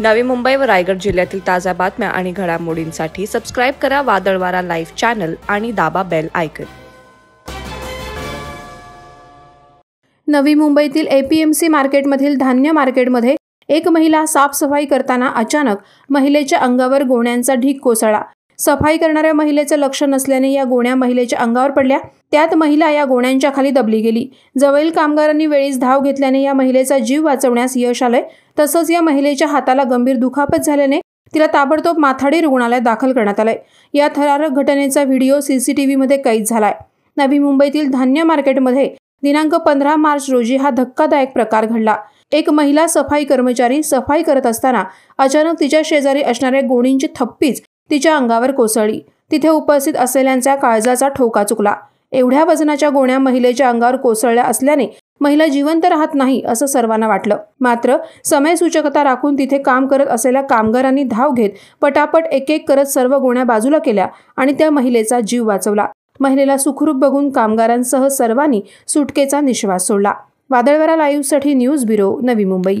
नवी मुंबई व रायगड जिल्ह्यातील ताज्या बातम्या आणि घडामोडींसाठी सबस्क्राईब करा वादळवारा लाईव्ह चॅनल आणि दाबा बेल आयकन नवी मुंबईतील एपीएमसी मार्केटमधील धान्य मार्केटमध्ये एक महिला साफसफाई करताना अचानक महिलेच्या अंगावर गोण्यांचा ढीक कोसळला सफाई करणाऱ्या महिलेचं लक्ष नसल्याने या गोण्या महिलेच्या अंगावर पडल्या त्यात महिला या गोण्यांच्या खाली दबली गेली जवळील कामगारांनी वेळीच धाव घेतल्याने या महिलेचा जीव वाचवण्यास यश आलंय तसंच या महिलेच्या हाताला गंभीर दुखापत झाल्याने तिला ताबडतोब माथाडी रुग्णालयात दाखल करण्यात आलंय या थरारक घटनेचा व्हिडिओ सीसीटीव्हीमध्ये कैद झालाय नवी मुंबईतील धान्य मार्केटमध्ये दिनांक पंधरा मार्च रोजी हा धक्कादायक प्रकार घडला एक महिला सफाई कर्मचारी सफाई करत असताना अचानक तिच्या शेजारी असणाऱ्या गोणींची थप्पीच तिच्या अंगावर कोसळली तिथे उपस्थित असलेल्यांचा काळजाचा ठोका चुकला एवढ्या वजनाच्या गोण्या महिलेच्या अंगावर कोसळल्या असल्याने महिला जिवंत राहत नाही असं सर्वांना वाटलं मात्र सूचकता राखून तिथे काम करत असलेल्या कामगारांनी धाव घेत पटापट एक एक करत सर्व गोण्या बाजूला केल्या आणि त्या महिलेचा जीव वाचवला महिलेला सुखरूप बघून कामगारांसह सर्वांनी सुटकेचा निश्वास सोडला वादळवरा लाईव्हसाठी न्यूज ब्युरो नवी मुंबई